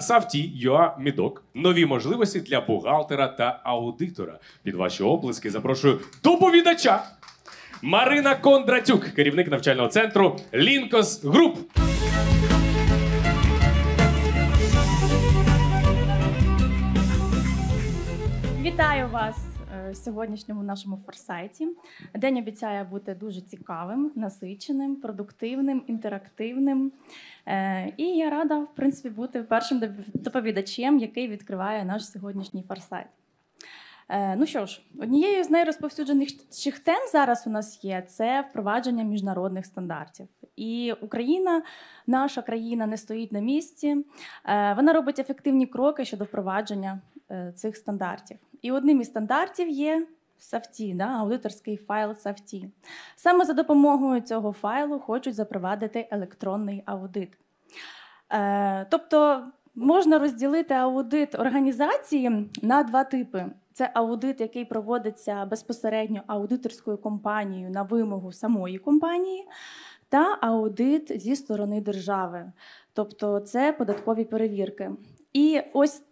Савті, Юа Мідок. Нові можливості для бухгалтера та аудитора. Під ваші оплески запрошую доповідача Марина Кондратюк, керівник навчального центру Лінкос Груп. Вітаю вас! сьогоднішньому нашому форсайті. День обіцяє бути дуже цікавим, насиченим, продуктивним, інтерактивним. Е, і я рада, в принципі, бути першим доповідачем, який відкриває наш сьогоднішній форсайт. Е, ну що ж, однією з найрозповсюдженіших тем зараз у нас є це впровадження міжнародних стандартів. І Україна, наша країна, не стоїть на місці. Е, вона робить ефективні кроки щодо впровадження Е, цих стандартів. І одним із стандартів є SAFTI, да, аудиторський файл SAFTI. Саме за допомогою цього файлу хочуть запровадити електронний аудит. Е, тобто можна розділити аудит організації на два типи. Це аудит, який проводиться безпосередньо аудиторською компанією на вимогу самої компанії, та аудит зі сторони держави. Тобто це податкові перевірки. І ось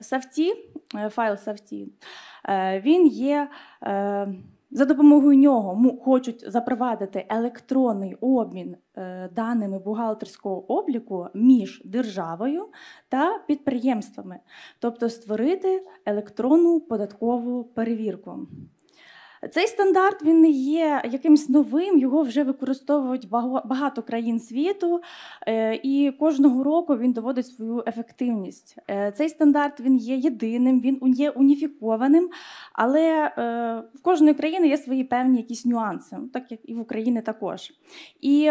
Савті, е, е, файл Савті, е, він є. За допомогою нього хочуть запровадити електронний обмін даними бухгалтерського обліку між державою та підприємствами, тобто створити електронну податкову перевірку. Цей стандарт він не є якимось новим, його вже використовують багато країн світу, е, і кожного року він доводить свою ефективність. Е, цей стандарт він є єдиним, він є уніфікованим, але е, в кожної країни є свої певні якісь нюанси, ну, так як і в Україні також. І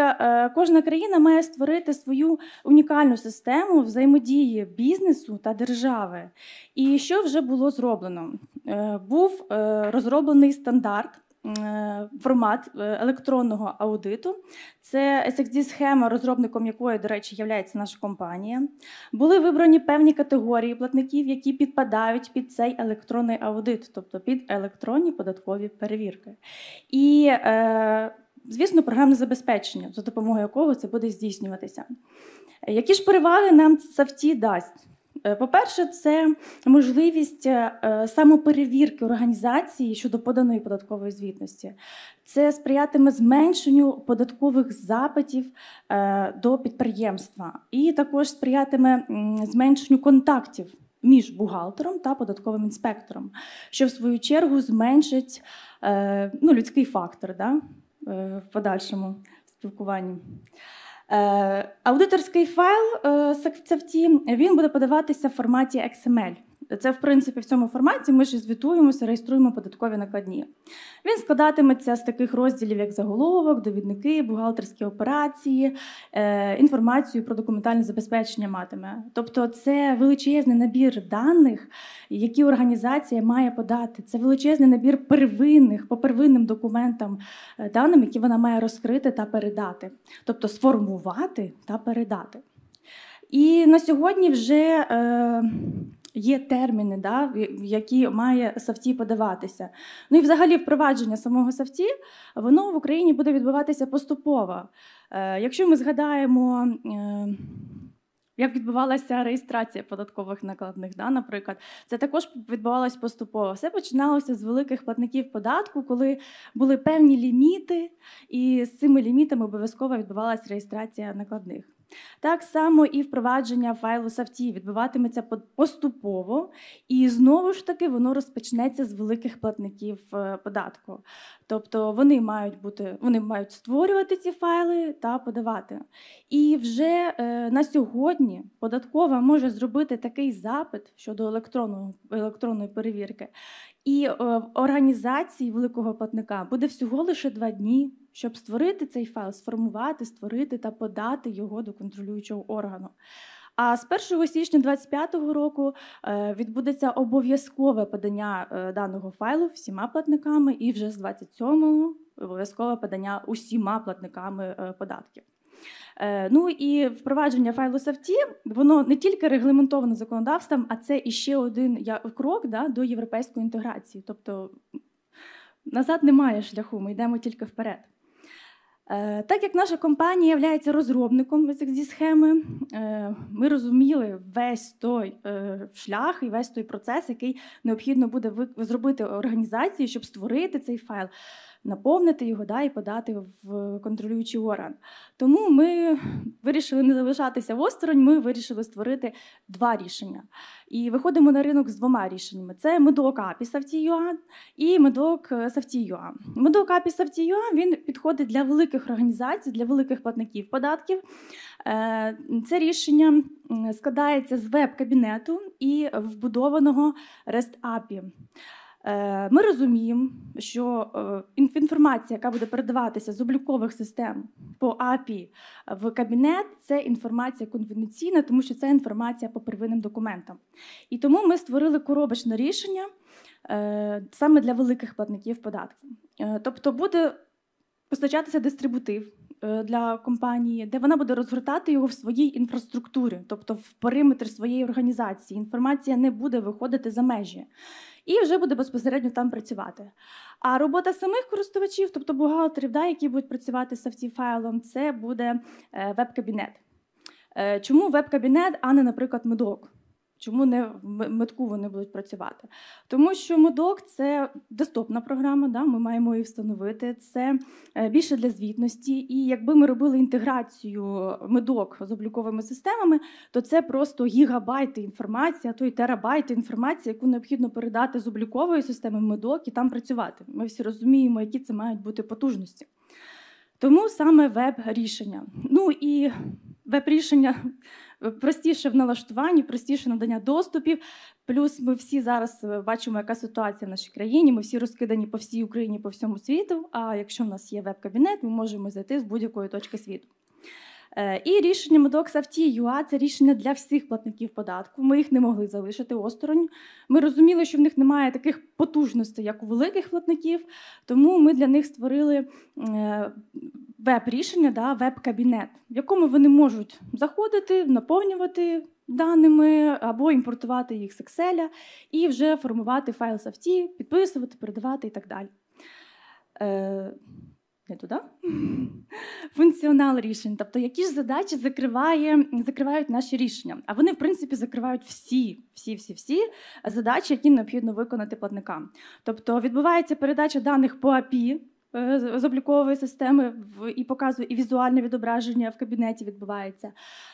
кожна країна має створити свою унікальну систему взаємодії бізнесу та держави. І що вже було зроблено? Був розроблений стандарт стандарт. Е, формат е, електронного аудиту це SXD схема, розробником якої, до речі, є наша компанія. Були вибрані певні категорії платників, які підпадають під цей електронний аудит, тобто під електронні податкові перевірки. І, е, звісно, програмне забезпечення, за допомогою якого це буде здійснюватися. Які ж переваги нам САФТІ дасть? Е, по-перше, це можливість е, е, самоперевірки організації щодо поданої податкової звітності. Це сприятиме зменшенню податкових запитів до підприємства, і також сприятиме зменшенню контактів між бухгалтером та податковим інспектором, що в свою чергу зменшить ну, людський фактор да, в подальшому спілкуванні. Е, аудиторський файл SafetyTeam, е, він буде подаватися в форматі XML. Це, в принципі, в цьому форматі ми ж звітуємося, реєструємо податкові накладні. Він складатиметься з таких розділів, як заголовок, довідники, бухгалтерські операції, е, інформацію про документальне забезпечення матиме. Тобто, це величезний набір даних, які організація має подати. Це величезний набір первинних, по первинним документам е, даним, які вона має розкрити та передати, тобто сформувати та передати. І на сьогодні вже. Е, є терміни, да, які має савті подаватися. Ну і взагалі впровадження самого савті воно в Україні буде відбуватися поступово. Е, якщо ми згадаємо. Е, як відбувалася реєстрація податкових накладних, да, наприклад, це також відбувалося поступово. Все починалося з великих платників податку, коли були певні ліміти, і з цими лімітами обов'язково відбувалася реєстрація накладних. Так само і впровадження файлу SAFTI відбуватиметься поступово, і знову ж таки воно розпочнеться з великих платників е, податку. Тобто вони мають бути, вони мають створювати ці файли та подавати. І вже е, на сьогодні податкова може зробити такий запит щодо електронного, електронної перевірки, і е, організації великого платника буде всього лише два дні щоб створити цей файл, сформувати, створити та подати його до контролюючого органу. А з 1 січня 2025 року е, відбудеться обов'язкове подання е, даного файлу всіма платниками, і вже з 27-го обов'язкове подання усіма платниками е, податків. Ну і впровадження файлу Савті воно не тільки регламентовано законодавством, а це іще один крок да, до європейської інтеграції. Тобто назад немає шляху, ми йдемо тільки вперед. Е, так як наша компанія є розробником зі схеми, е, ми розуміли весь той е, шлях і весь той процес, який необхідно буде зробити організації, щоб створити цей файл, наповнити його да, і подати в контролюючий орган. Тому ми вирішили не залишатися осторонь, ми вирішили створити два рішення. І виходимо на ринок з двома рішеннями: це медок Апі Савтіюа і медок Савтіюа. Медок Апі Савтіюа він підходить для великих великих організацій, для великих платників податків. Е, це рішення складається з веб-кабінету і вбудованого REST API. Е, ми розуміємо, що е, інформація, яка буде передаватися з облікових систем по API в кабінет, це інформація конфіденційна, тому що це інформація по первинним документам. І тому ми створили коробочне рішення саме для великих платників податків. Тобто буде постачатися дистрибутив е, для компанії, де вона буде розгортати його в своїй інфраструктурі, тобто в периметр своєї організації. Інформація не буде виходити за межі. І вже буде безпосередньо там працювати. А робота самих користувачів, тобто бухгалтерів, да, які будуть працювати з файлом, це буде е, веб-кабінет. Е, чому веб-кабінет, а не, наприклад, медок? Чому не в метку вони будуть працювати? Тому що медок це доступна програма, да, ми маємо її встановити. Це е, більше для звітності. І якби ми робили інтеграцію медок з обліковими системами, то це просто гігабайти інформації, а то й терабайти інформації, яку необхідно передати з облікової системи медок і там працювати. Ми всі розуміємо, які це мають бути потужності. Тому саме веб-рішення. Ну і веб-рішення. Е, простіше в налаштуванні, простіше надання доступів. Плюс ми всі зараз е, бачимо, яка ситуація в нашій країні. Ми всі розкидані по всій Україні, по всьому світу. А якщо в нас є веб-кабінет, ми можемо зайти з будь-якої точки світу. Е, і рішення Медоксавтії.ua – це рішення для всіх платників податку. Ми їх не могли залишити осторонь. Ми розуміли, що в них немає таких потужностей, як у великих платників, тому ми для них створили е, веб-рішення, да, веб-кабінет, в якому вони можуть заходити, наповнювати даними або імпортувати їх з Excel і вже формувати файл з Савті, підписувати, передавати і так далі. Е, не туди? Функціонал рішень, тобто які ж задачі закриває, закривають наші рішення. А вони, в принципі, закривають всі, всі, всі, всі задачі, які необхідно виконати платникам. Тобто відбувається передача даних по АПІ. Е, з облікової системи і показує і візуальне відображення в кабінеті відбувається.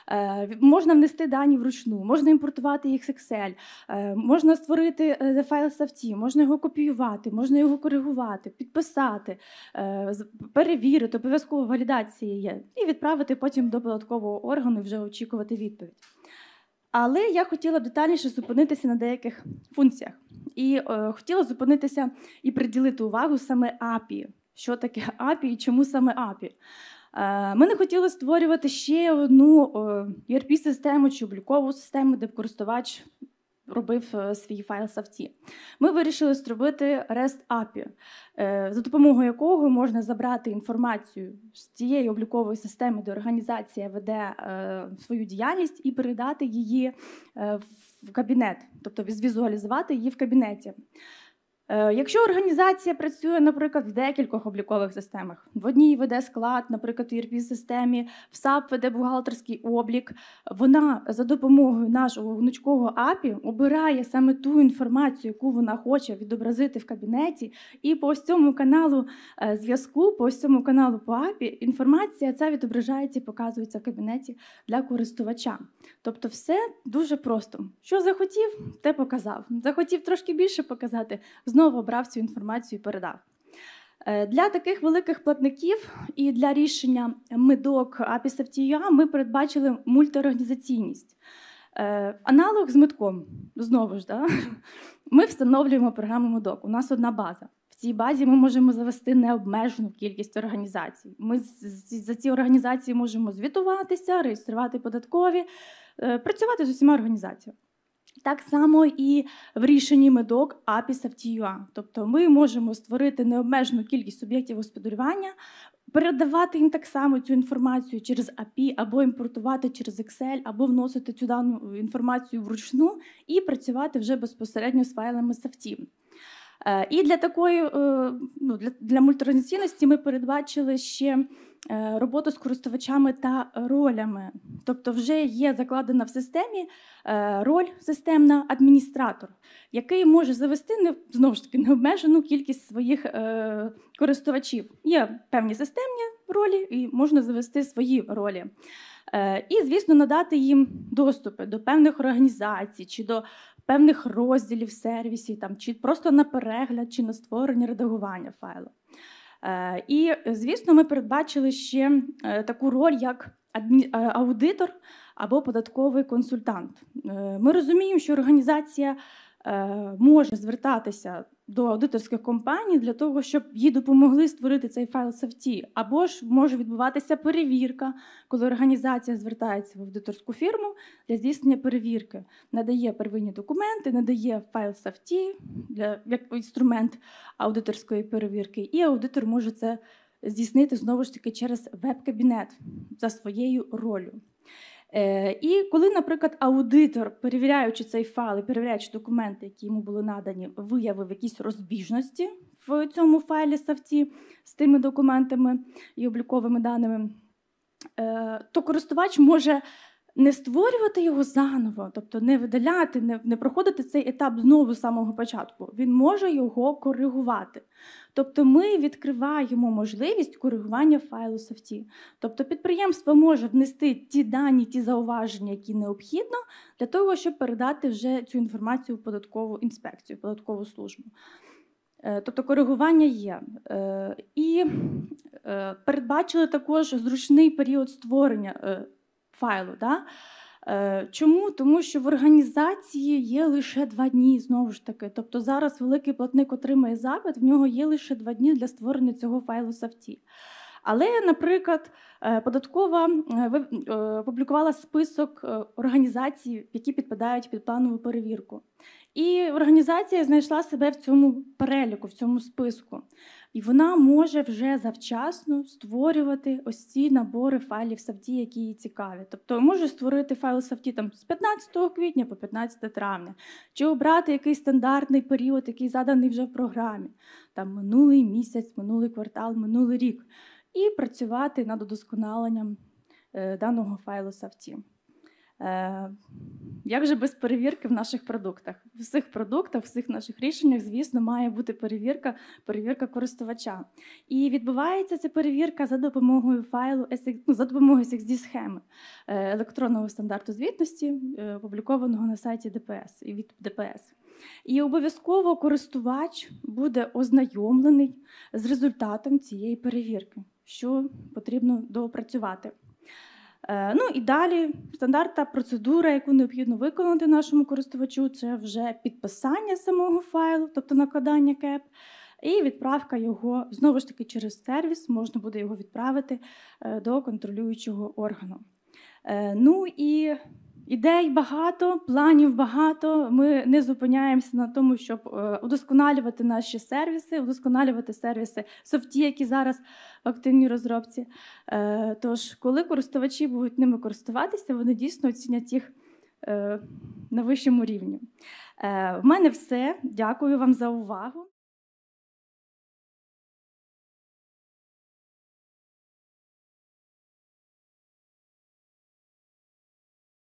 Е, можна внести дані вручну, можна імпортувати їх з Excel, е, можна створити файл савті, можна його копіювати, можна його коригувати, підписати, перевірити, обов'язково валідації є, і відправити потім до податкового органу і вже очікувати відповідь. Але я хотіла б детальніше зупинитися на деяких функціях. І е, хотіла зупинитися і приділити увагу саме АПІ що таке АПІ і чому саме АПІ? Е, ми не хотіли створювати ще одну е, erp систему чи облікову систему, де користувач робив е, свій файл савці. Ми вирішили зробити REST API, за допомогою якого можна забрати інформацію з цієї облікової системи, де організація веде свою діяльність, і передати її в кабінет, тобто візуалізувати її в кабінеті. Е, якщо організація працює, наприклад, в декількох облікових системах, в одній веде склад, наприклад, в erp системі в САП веде бухгалтерський облік, вона за допомогою нашого гнучкого АПІ обирає саме ту інформацію, яку вона хоче відобразити в кабінеті, і по ось цьому каналу е, зв'язку, по ось цьому каналу по АПІ, інформація ця відображається і показується в кабінеті для користувача. Тобто, все дуже просто. Що захотів, те показав. Захотів трошки більше показати знову обрав цю інформацію і передав. Е, для таких великих платників і для рішення МИДОК APIS.FT.UA ми передбачили мультиорганізаційність. Е, аналог з митком знову ж да? ми встановлюємо програму МИДОК. У нас одна база. В цій базі ми можемо завести необмежену кількість організацій. Ми за ці організації можемо звітуватися, реєструвати податкові, е, працювати з усіма організаціями. Так само і в рішенні медок АПІСа в Тобто ми можемо створити необмежену кількість суб'єктів господарювання, передавати їм так само цю інформацію через API, або імпортувати через Excel, або вносити цю дану інформацію вручну і працювати вже безпосередньо з файлами САФТІ. Е, і для такої е, ну, для, для мультиорганізаційності ми передбачили ще е, роботу з користувачами та ролями. Тобто, вже є закладена в системі роль системна адміністратор, який може завести не знову ж таки необмежену кількість своїх користувачів. Є певні системні ролі, і можна завести свої ролі. І, звісно, надати їм доступи до певних організацій чи до певних розділів сервісі, там чи просто на перегляд, чи на створення редагування файлу. Е, і, звісно, ми передбачили ще е, таку роль, як е, аудитор або податковий консультант. Ми розуміємо, що організація може звертатися до аудиторських компаній для того, щоб їй допомогли створити цей файл софті. Або ж може відбуватися перевірка, коли організація звертається в аудиторську фірму для здійснення перевірки, надає первинні документи, надає файл софті для як інструмент аудиторської перевірки, і аудитор може це здійснити знову ж таки через веб-кабінет за своєю ролью. Е, І коли, наприклад, аудитор, перевіряючи цей файл і перевіряючи документи, які йому були надані, виявив якісь розбіжності в цьому файлі савці з тими документами і обліковими даними, е, то користувач може не створювати його заново, тобто не видаляти, не не проходити цей етап знову з самого початку. Він може його коригувати. Тобто, ми відкриваємо можливість коригування файлу софті. Тобто, підприємство може внести ті дані, ті зауваження, які необхідно, для того, щоб передати вже цю інформацію в податкову інспекцію, в податкову службу. Е, тобто коригування є. Е, і е, передбачили також зручний період створення файлу. Да? Е, чому? Тому що в організації є лише два дні, знову ж таки. Тобто зараз великий платник отримає запит, в нього є лише два дні для створення цього файлу SAFT. Але, наприклад, е, податкова е, е, опублікувала список організацій, які підпадають під планову перевірку. І організація знайшла себе в цьому переліку, в цьому списку, і вона може вже завчасно створювати ось ці набори файлів савті, які її цікаві. Тобто може створити файл савті там з 15 квітня по 15 травня, чи обрати якийсь стандартний період, який заданий вже в програмі, там минулий місяць, минулий квартал, минулий рік і працювати над удосконаленням е, даного файлу SAFT. Е, як же без перевірки в наших продуктах? В всіх продуктах, в всіх наших рішеннях, звісно, має бути перевірка, перевірка користувача. І відбувається ця перевірка за допомогою файлу ну, за допомогою xd схеми е, електронного стандарту звітності, опублікованого на сайті ДПС і від ДПС. І обов'язково користувач буде ознайомлений з результатом цієї перевірки, що потрібно доопрацювати. Е, ну і далі стандартна процедура, яку необхідно виконати нашому користувачу, це вже підписання самого файлу, тобто накладання кеп, і відправка його знову ж таки через сервіс, можна буде його відправити е, до контролюючого органу. Е, ну і Ідей багато, планів багато. Ми не зупиняємося на тому, щоб е, удосконалювати наші сервіси, удосконалювати сервіси софті, які зараз в активній розробці. Е, тож, коли користувачі будуть ними користуватися, вони дійсно оцінять їх е, на вищому рівні. В мене все. Дякую вам за увагу.